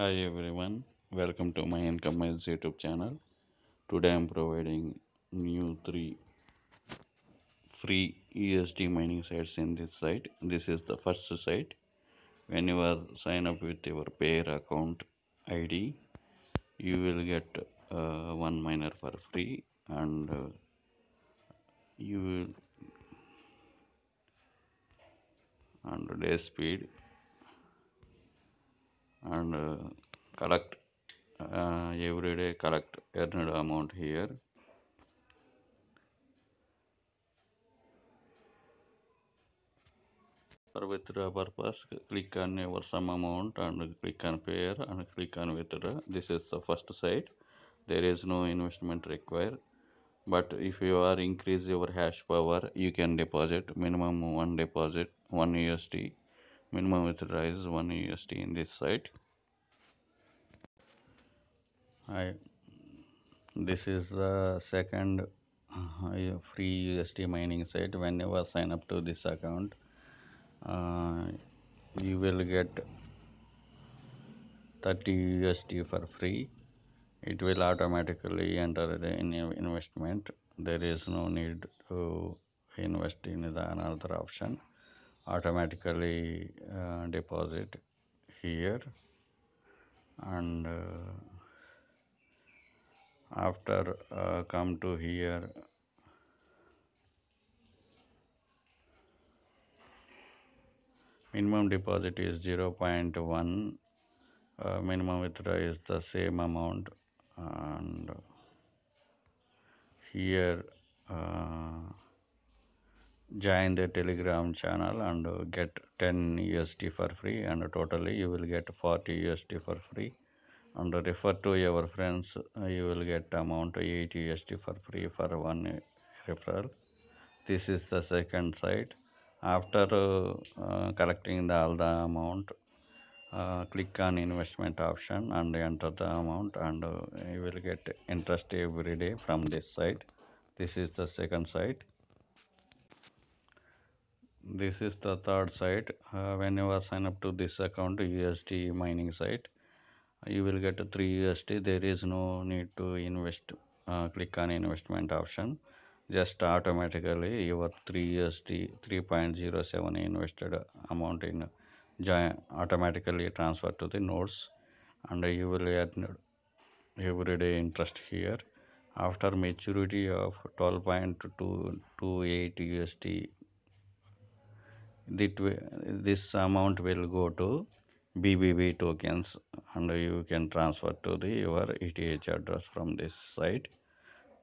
hi everyone welcome to my income miles youtube channel today i'm providing new three free esd mining sites in this site this is the first site when you are sign up with your pair account id you will get uh, one miner for free and uh, you will and day speed and uh, collect uh, every day collect earned amount here for withdraw purpose click on your sum amount and click on pair and click on withdraw this is the first side there is no investment required but if you are increase your hash power you can deposit minimum one deposit one USD minimum withdrawal is 1 USD in this site I this is the second uh, free USD mining site whenever sign up to this account uh, you will get 30 USD for free it will automatically enter the investment there is no need to invest in the another option automatically uh, deposit here and uh, after uh, come to here minimum deposit is 0 0.1 uh, minimum withdraw is the same amount and here uh, join the telegram channel and get 10 USD for free and totally you will get 40 USD for free and refer to your friends you will get amount 8 USD for free for one referral this is the second site after uh, collecting the, all the amount uh, click on investment option and enter the amount and uh, you will get interest every day from this site this is the second site this is the third site uh, whenever sign up to this account USD mining site uh, you will get 3 USD there is no need to invest uh, click on investment option just automatically your 3 USD 3.07 invested amount in join automatically transfer to the nodes and you will earn everyday interest here after maturity of 12.228 USD this amount will go to BBB tokens and you can transfer to the your ETH address from this site.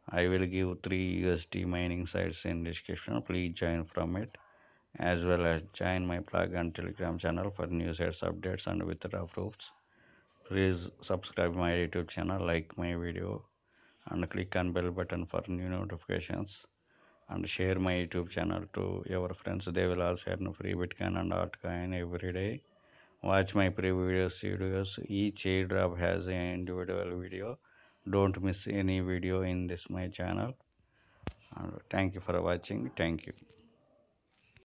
I will give 3 USD mining sites in description. Please join from it as well as join my plug and telegram channel for new sets updates and withdrawal proofs. Please subscribe my YouTube channel, like my video and click on bell button for new notifications and share my youtube channel to your friends they will also earn free bitcoin and altcoin every day watch my previous videos each airdrop has an individual video don't miss any video in this my channel and thank you for watching thank you